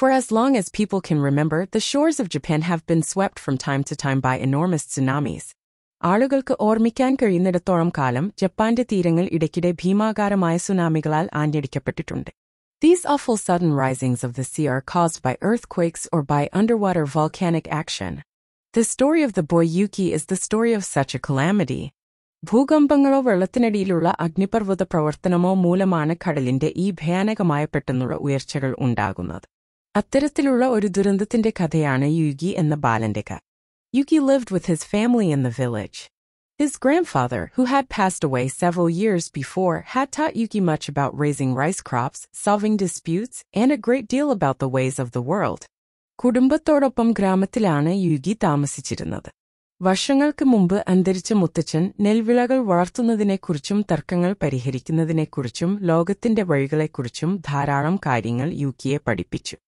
For as long as people can remember, the shores of Japan have been swept from time to time by enormous tsunamis. ആളുകൾക്ക് ഓർമ്മിക്കാൻ കഴിയുന്നിടത്തോളം കാലം ജപ്പാന്റെ തീരങ്ങൾ ഇടയ്ക്കിടെ ഭീമാകാരമായ സുനാമികളാൽ ആഞ്ഞടിക്കപ്പെട്ടിട്ടുണ്ട് These awful sudden risings of the sea are caused by earthquakes or by underwater volcanic action. The story of the Boyuki is the story of such a calamity. ഭൂകമ്പങ്ങളോ വെള്ളത്തിനടിയിലുള്ള അഗ്നിപർവ്വത പ്രവർത്തനമോ മൂലമാണ് കടലിന്റെ ഈ ഭയാനകമായ പെട്ടെന്നുള്ള ഉയർച്ചകൾ ഉണ്ടാകുന്നത് അത്തരത്തിലുള്ള ഒരു ദുരന്തത്തിന്റെ കഥയാണ് യുഗി എന്ന ബാലന്റെ കഥ Yuki lived with his family in the village. His grandfather, who had passed away several years before, had taught Yuki much about raising rice crops, solving disputes, and a great deal about the ways of the world. കുടുംബത്തോടൊപ്പം ഗ്രാമത്തിലാണ് യുഗി താമസിച്ചിരുന്നത് വർഷങ്ങൾക്ക് മുമ്പ് അന്തരിച്ച മുത്തച്ഛൻ നെൽവിളകൾ വളർത്തുന്നതിനെക്കുറിച്ചും തർക്കങ്ങൾ പരിഹരിക്കുന്നതിനെക്കുറിച്ചും ലോകത്തിന്റെ വഴികളെക്കുറിച്ചും ധാരാളം കാര്യങ്ങൾ യുകിയെ പഠിപ്പിച്ചു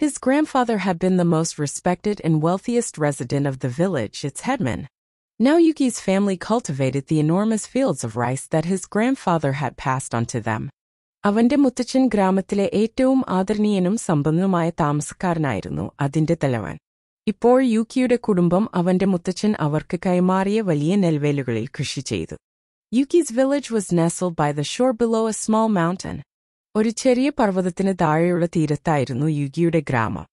his grandfather had been the most respected and wealthiest resident of the village, its headman. Now Yuki's family cultivated the enormous fields of rice that his grandfather had passed on to them. അവന്റെ മുത്തച്ഛൻ ഗ്രാമത്തിലെ ഏറ്റവും ആദരണീയനും സമ്പന്നനുമായ താമസക്കാരനായിരുന്നു അതിന്റെ തലവൻ ഇപ്പോൾ യൂക്കിയുടെ കുടുംബം അവന്റെ മുത്തച്ഛൻ അവർക്ക് കൈമാറിയ വലിയ നെൽവേലുകളിൽ കൃഷി ചെയ്തു Yuki's village was nestled by the shore below a small mountain. ഒരു ചെറിയ പർവ്വതത്തിന് താഴെയുള്ള തീരത്തായിരുന്നു യുഗിയുടെ ഗ്രാമം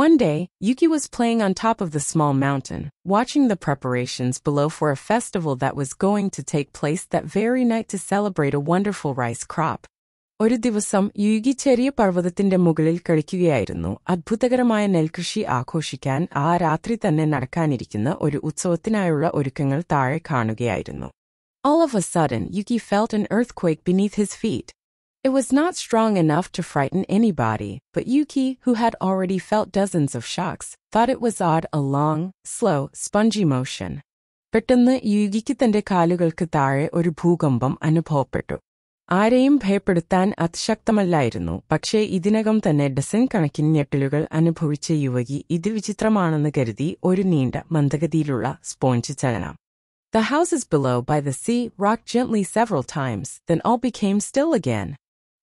One day, Yuki was playing on top of the small mountain, watching the preparations below for a festival that was going to take place that very night to celebrate a wonderful rice crop. ഒരു ദിവസം യുഗി ചെറിയ പർവ്വതത്തിന്റെ മുകളിൽ കളിക്കുകയായിരുന്നു അത്ഭുതകരമായ നെൽകൃഷി ആഘോഷിക്കാൻ ആ രാത്രി തന്നെ നടക്കാനിരിക്കുന്ന ഒരു ഉത്സവത്തിനായുള്ള ഒരുക്കങ്ങൾ താഴെ കാണുകയായിരുന്നു All of a sudden, Yuki felt an earthquake beneath his feet. It was not strong enough to frighten anybody, but Yuki, who had already felt dozens of shocks, thought it was odd a long, slow, spongy motion. പെട്ടെന്ന് യുകിക്ക് തന്റെ കാലുകൾക്ക് താഴെ ഒരു ഭൂകമ്പം അനുഭവപ്പെട്ടു ആരെയും ഭയപ്പെടുത്താൻ അതിശക്തമല്ലായിരുന്നു പക്ഷേ ഇതിനകം തന്നെ ഡസൻ കണക്കിന് ഞെട്ടലുകൾ അനുഭവിച്ച യുവകി ഇത് വിചിത്രമാണെന്ന് കരുതി ഒരു നീണ്ട മന്ദഗതിയിലുള്ള സ്പോഞ്ച് ചലനം The houses below by the sea rocked gently several times, then all became still again.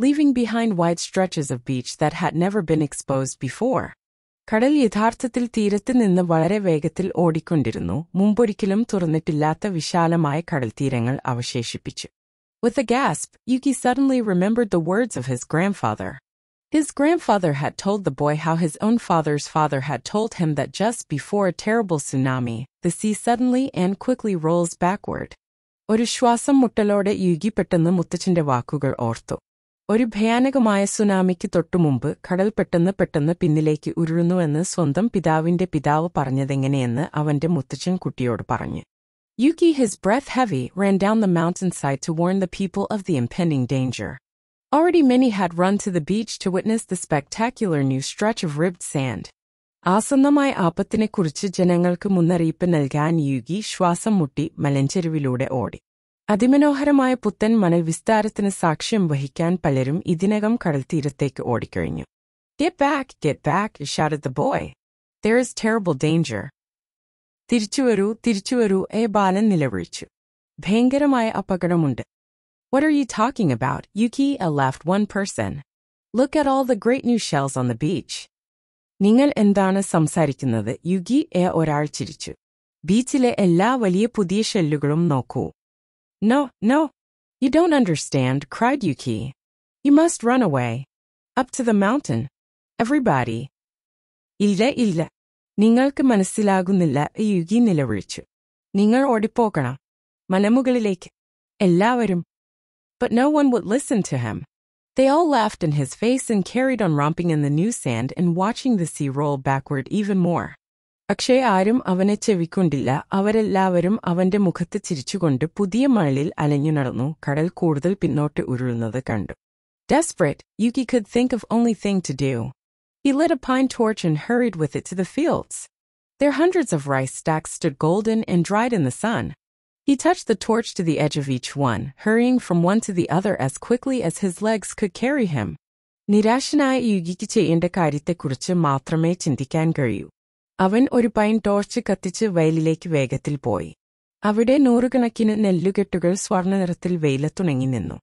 leaving behind wide stretches of beach that had never been exposed before. കടൽ യഥാർത്ഥത്തിൽ തീരത്ത് നിന്ന് വളരെ വേഗത്തിൽ ഓടിക്കൊണ്ടിരുന്നു മുമ്പൊരിക്കലും തുറന്നിട്ടില്ലാത്ത വിശാലമായ കടൽത്തീരങ്ങൾ അവശേഷിപ്പിച്ചു With a gasp, Yuki suddenly remembered the words of his grandfather. His grandfather had told the boy how his own father's father had told him that just before a terrible tsunami, the sea suddenly and quickly rolls backward. ഒരു ശ്വാസം മുട്ടലോടെ യുഗി പെട്ടെന്ന് മുത്തച്ഛന്റെ വാക്കുകൾ ഓർത്തു ഒരു ഭയാനകമായ സുനാമിക്ക് തൊട്ടുമുമ്പ് കടൽ പെട്ടെന്ന് പെട്ടെന്ന് പിന്നിലേക്ക് ഉരുളുന്നുവെന്ന് സ്വന്തം പിതാവിന്റെ പിതാവ് പറഞ്ഞതെങ്ങനെയെന്ന് അവന്റെ മുത്തച്ഛൻ കുട്ടിയോട് പറഞ്ഞു Yuki, his breath heavy, ran down the mountainside to warn the people of the impending danger. Already many had run to the beach to witness the spectacular new stretch of ribbed sand. ആസന്നമായ ആപത്തിനെക്കുറിച്ച് ജനങ്ങൾക്ക് മുന്നറിയിപ്പ് നൽകാൻ യുഗി ശ്വാസം മുട്ടി മലഞ്ചെരുവിലൂടെ ഓടി അതിമനോഹരമായ പുത്തൻ മണൽ വിസ്താരത്തിന് സാക്ഷ്യം വഹിക്കാൻ പലരും ഇതിനകം കടൽത്തീരത്തേക്ക് ഓടിക്കഴിഞ്ഞു Get back, get back, shouted the boy. There is terrible danger. തിരിച്ചുവരൂ തിരിച്ചുവരൂ എ ബാലൻ നിലവിളിച്ചു ഭയങ്കരമായ അപകടമുണ്ട് What are you talking about, Yuki? A laughed one person. Look at all the great new shells on the beach. നിങ്ങൾ എന്താണ് സംസാരിക്കുന്നത് യുഗി A ഒരാൾ ചിരിച്ചു ബീച്ചിലെ എല്ലാ വലിയ പുതിയ ഷെല്ലുകളും നോക്കൂ no, no, you don't understand, cried Yuki. You must run away. Up to the mountain. Everybody. ഇല്ല ഇല്ല നിങ്ങൾക്ക് മനസ്സിലാകുന്നില്ല യുഗി നിലവിളിച്ചു നിങ്ങൾ ഓടിപ്പോകണം മലമുകളിലേക്ക് എല്ലാവരും But no one would listen to him. They all laughed in his face and carried on romping in the new sand and watching the sea roll backward even more. പക്ഷേ ആരും അവനെ ചെവിക്കൊണ്ടില്ല അവരെല്ലാവരും അവന്റെ മുഖത്ത് ചിരിച്ചുകൊണ്ട് പുതിയ മഴലിൽ അലഞ്ഞു നടന്നു കടൽ കൂടുതൽ പിന്നോട്ട് ഉരുളുന്നത് കണ്ടു Desperate, Yuki could think of only thing to do. He lit a pine torch and hurried with it to the fields. There, hundreds of rice stacks stood golden and dried in the sun. He touched the torch to the edge of each one, hurrying from one to the other as quickly as his legs could carry him. നിരാശനായ യുഗിക്ക് ചെയ്യേണ്ട കാര്യത്തെക്കുറിച്ച് മാത്രമേ ചിന്തിക്കാൻ കഴിയൂ അവൻ ഒരു pine torch കത്തിച്ച് വയലിലേക്ക് വേഗത്തിൽ പോയി അവിടെ നൂറുകണക്കിന് നെല്ലുകെട്ടുകൾ സ്വർണ്ണനിറത്തിൽ വെയിലത്തുണങ്ങി നിന്നു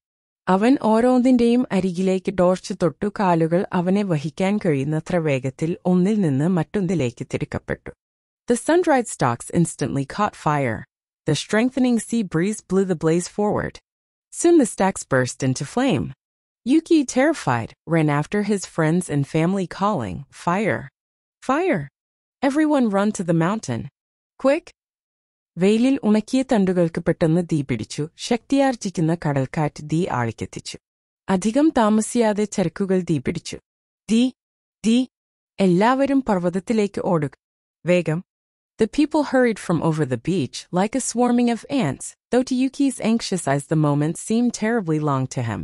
അവൻ ഓരോന്നിന്റെയും അരികിലേക്ക് ടോർച്ച് തൊട്ടു കാലുകൾ അവനെ വഹിക്കാൻ കഴിയുന്നത്ര വേഗത്തിൽ ഒന്നിൽ നിന്ന് മറ്റൊന്നിലേക്ക് തിരിക്കപ്പെട്ടു The sun-dried stalks instantly caught fire. The strengthening sea breeze blew the blaze forward. Soon the stacks burst into flame. Yuki, terrified, ran after his friends and family calling, Fire! Fire! everyone run to the mountain. Quick! വെയിലിൽ ഉണക്കിയ തണ്ടുകൾക്ക് പെട്ടെന്ന് തീ പിടിച്ചു ശക്തിയാർജിക്കുന്ന കടൽക്കാറ്റ് തീ ആളിക്കെത്തിച്ചു അധികം താമസിയാതെ ചരക്കുകൾ തീ പിടിച്ചു Di, തീ എല്ലാവരും പർവ്വതത്തിലേക്ക് ഓടുക Veigam. The people hurried from over the beach like a swarming of ants, though to Yuki's anxious eyes the moment seemed terribly long to him.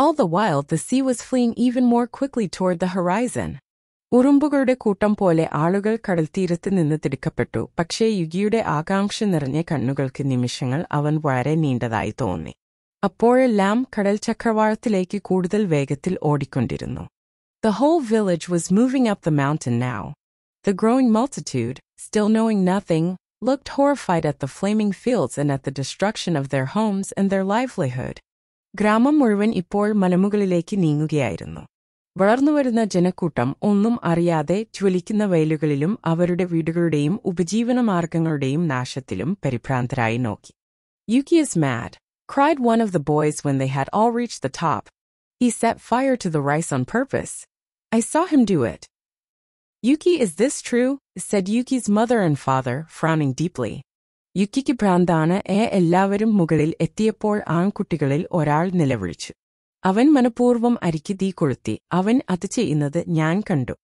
All the while the sea was fleeing even more quickly toward the horizon. ഉറുമ്പുകളുടെ കൂട്ടം പോലെ ആളുകൾ കടൽത്തീരത്ത് നിന്ന് തിടുക്കപ്പെട്ടു പക്ഷേ യുഗിയുടെ ആകാംക്ഷ നിറഞ്ഞ കണ്ണുകൾക്ക് നിമിഷങ്ങൾ അവൻ വളരെ നീണ്ടതായി തോന്നി അപ്പോഴെല്ലാം കടൽ ചക്രവാളത്തിലേക്ക് കൂടുതൽ വേഗത്തിൽ ഓടിക്കൊണ്ടിരുന്നു The whole village was moving up the mountain now. The growing multitude, still knowing nothing, looked horrified at the flaming fields and at the destruction of their homes and their livelihood. ഗ്രാമം മുഴുവൻ ഇപ്പോൾ മലമുകളിലേക്ക് നീങ്ങുകയായിരുന്നു വളർന്നുവരുന്ന ജനക്കൂട്ടം ഒന്നും അറിയാതെ ജ്വലിക്കുന്ന വയലുകളിലും അവരുടെ വീടുകളുടെയും ഉപജീവനമാർഗങ്ങളുടെയും നാശത്തിലും പരിഭ്രാന്തരായി നോക്കി Yuki is mad cried one of the boys when they had all reached the top. He set fire to the rice on purpose. I saw him do it. Yuki, is this true? said Yuki's mother and father, frowning deeply. യുക്കിക്ക് ഭ്രാന്താണ് എ എല്ലാവരും മുകളിൽ എത്തിയപ്പോൾ ആൺകുട്ടികളിൽ ഒരാൾ നിലവിളിച്ചു അവൻ മനഃപൂർവ്വം അരിക്ക് തീ കൊളുത്തി അവൻ അത് ചെയ്യുന്നത് ഞാൻ കണ്ടു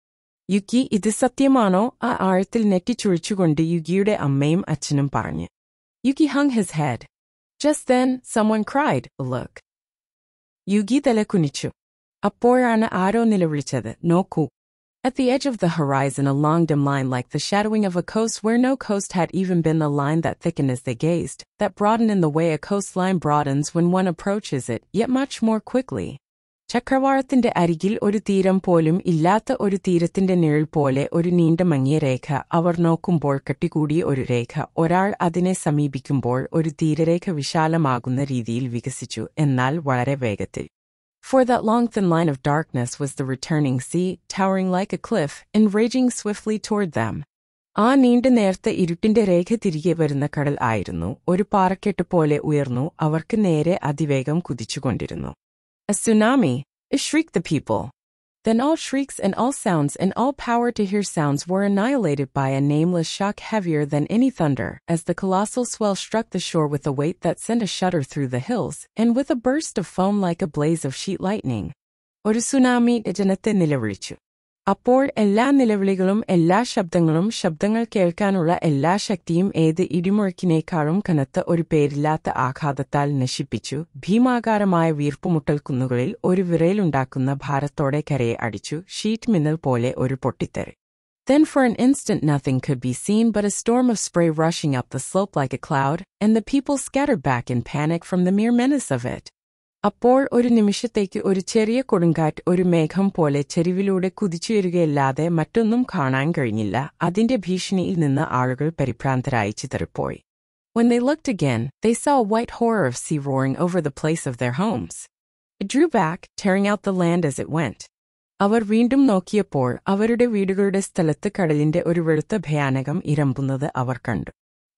യുക്കി ഇത് സത്യമാണോ ആ ആഴത്തിൽ നെറ്റിച്ചുഴിച്ചുകൊണ്ട് യുഗിയുടെ അമ്മയും അച്ഛനും പറഞ്ഞു Yuki hung his head just then someone cried look Yuki തല കുനിച്ചു അപ്പോഴാണ് ആരോ നിലവിളിച്ചത് നോക്കൂ At the edge of the horizon a long dim line like the shadowing of a coast where no coast had even been the line that thickened as they gazed, that broadened in the way a coastline broadens when one approaches it, yet much more quickly. ചക്രവാളത്തിന്റെ അരികിൽ ഒരു തീരം പോലും ഇല്ലാത്ത ഒരു തീരത്തിന്റെ നിഴൽ പോലെ ഒരു നീണ്ട മങ്ങിയ രേഖ അവർ നോക്കുമ്പോൾ കെട്ടിക്കൂടിയ ഒരു രേഖ ഒരാൾ അതിനെ സമീപിക്കുമ്പോൾ ഒരു തീരരേഖ വിശാലമാകുന്ന രീതിയിൽ വികസിച്ചു എന്നാൽ വളരെ വേഗത്തിൽ for that long thin line of darkness was the returning sea, towering like a cliff and raging swiftly toward them. ആ നീണ്ട നേരത്തെ ഇരുട്ടിന്റെ രേഖ തിരികെ വരുന്ന കടൽ ആയിരുന്നു ഒരു പാറക്കെട്ട് പോലെ ഉയർന്നു അവർക്ക് നേരെ അതിവേഗം കുതിച്ചുകൊണ്ടിരുന്നു A tsunami! shrieked the people. Then all shrieks and all sounds and all power to hear sounds were annihilated by a nameless shock heavier than any thunder, as the colossal swell struck the shore with a weight that sent a shudder through the hills, and with a burst of foam like a blaze of sheet lightning. Or tsunami ജനത്തെ അപ്പോൾ എല്ലാ നിലവിളികളും എല്ലാ ശബ്ദങ്ങളും ശബ്ദങ്ങൾ കേൾക്കാനുള്ള എല്ലാ ശക്തിയും ഏത് ഇടിമുഴക്കിനേക്കാളും കനത്ത ഒരു പേരില്ലാത്ത ആഘാതത്താൽ നശിപ്പിച്ചു ഭീമാകാരമായ വീർപ്പുമുട്ടൽ കുന്നുകളിൽ ഒരു വിറയിലുണ്ടാക്കുന്ന ഭാരത്തോടെ കരയെ അടിച്ചു ഷീറ്റ് മിന്നൽ പോലെ ഒരു പൊട്ടിത്തെറി Then for an instant nothing could be seen but a storm of spray rushing up the slope like a cloud, and the people scattered back in panic from the mere menace of it. അപ്പോൾ ഒരു നിമിഷത്തേക്ക് ഒരു ചെറിയ കൊടുങ്കാറ്റ് ഒരു മേഘം പോലെ ചെരിവിലൂടെ കുതിച്ചുയരുകയല്ലാതെ മറ്റൊന്നും കാണാൻ കഴിഞ്ഞില്ല അതിന്റെ ഭീഷണിയിൽ നിന്ന് ആളുകൾ പരിഭ്രാന്തരായി ചിതറിപ്പോയി When they looked again, they saw a white horror of sea roaring over the place of their homes. It drew back, tearing out the land as it went. അവർ വീണ്ടും നോക്കിയപ്പോൾ അവരുടെ വീടുകളുടെ സ്ഥലത്ത് കടലിന്റെ ഒരു വെളുത്ത ഭയാനകം ഇരമ്പുന്നത് അവർ കണ്ടു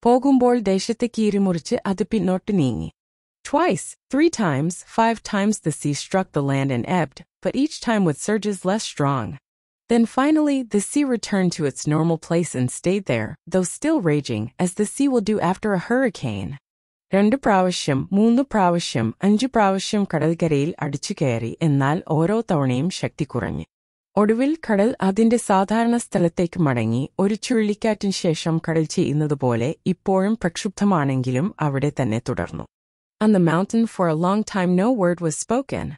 പോകുമ്പോൾ ദേശത്തെ കീറിമുറിച്ച് അത് പിന്നോട്ട് നീങ്ങി Twice, three times, five times the sea struck the land and ebbed, but each time with surges less strong. Then finally, the sea returned to its normal place and stayed there, though still raging, as the sea will do after a hurricane. രണ്ട് പ്രാവശ്യം മൂന്ന് പ്രാവശ്യം അഞ്ച് പ്രാവശ്യം കടൽക്കരയിൽ അടിച്ചു കയറി എന്നാൽ ഓരോ തവണയും ശക്തി കുറഞ്ഞു ഒടുവിൽ കടൽ അതിന്റെ സാധാരണ സ്ഥലത്തേക്ക് മടങ്ങി ഒരു ചുഴലിക്കാറ്റിന് ശേഷം കടൽ ചെയ്യുന്നതുപോലെ ഇപ്പോഴും പ്രക്ഷുബ്ധമാണെങ്കിലും അവിടെ തന്നെ തുടർന്നു on the mountain for a long time no word was spoken.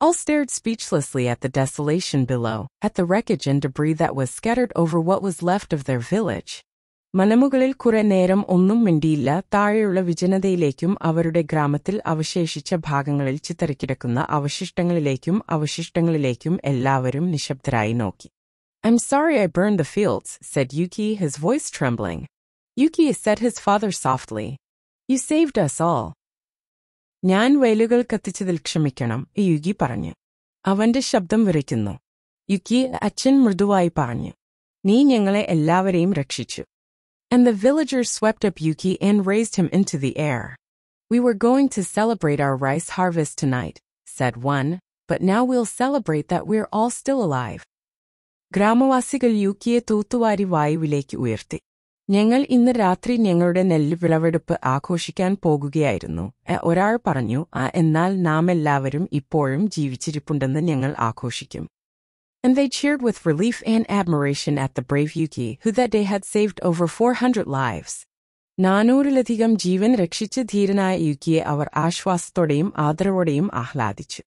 All stared speechlessly at the desolation below, at the wreckage and debris that was scattered over what was left of their village. മനമുകളിൽ കുറെ നേരം ഒന്നും മിണ്ടിയില്ല താഴെയുള്ള വിജനതയിലേക്കും അവരുടെ ഗ്രാമത്തിൽ അവശേഷിച്ച ഭാഗങ്ങളിൽ ചിത്തറിക്കിടക്കുന്ന അവശിഷ്ടങ്ങളിലേക്കും അവശിഷ്ടങ്ങളിലേക്കും എല്ലാവരും നിശബ്ദരായി നോക്കി I'm sorry I burned the fields, said Yuki, his voice trembling. Yuki said his father softly. You saved us all. ഞാൻ വെയിലുകൾ കത്തിച്ചതിൽ ക്ഷമിക്കണം യുഗി പറഞ്ഞു അവന്റെ ശബ്ദം വിറയ്ക്കുന്നു യുക്കി അച്ഛൻ മൃദുവായി പറഞ്ഞു നീ ഞങ്ങളെ എല്ലാവരെയും രക്ഷിച്ചു And the villagers swept up Yuki and raised him into the air. We were going to celebrate our rice harvest tonight, said one, but now we'll celebrate that we're all still alive. ഗ്രാമവാസികൾ യുക്കിയെ തൂത്തുവാരി വായുവിലേക്ക് ഉയർത്തി ഞങ്ങൾ ഇന്ന് രാത്രി ഞങ്ങളുടെ നെല്ല് വിളവെടുപ്പ് ആഘോഷിക്കാൻ പോകുകയായിരുന്നു ഒരാൾ പറഞ്ഞു എന്നാൽ നാം എല്ലാവരും ഇപ്പോഴും ജീവിച്ചിരിപ്പുണ്ടെന്ന് ഞങ്ങൾ ആഘോഷിക്കും And they cheered with relief and admiration at the brave Yuki, who that day had saved over 400 lives. നാനൂറിലധികം ജീവൻ രക്ഷിച്ച ധീരനായ യുക്കിയെ അവർ ആശ്വാസത്തോടെയും ആദരവോടെയും ആഹ്ലാദിച്ചു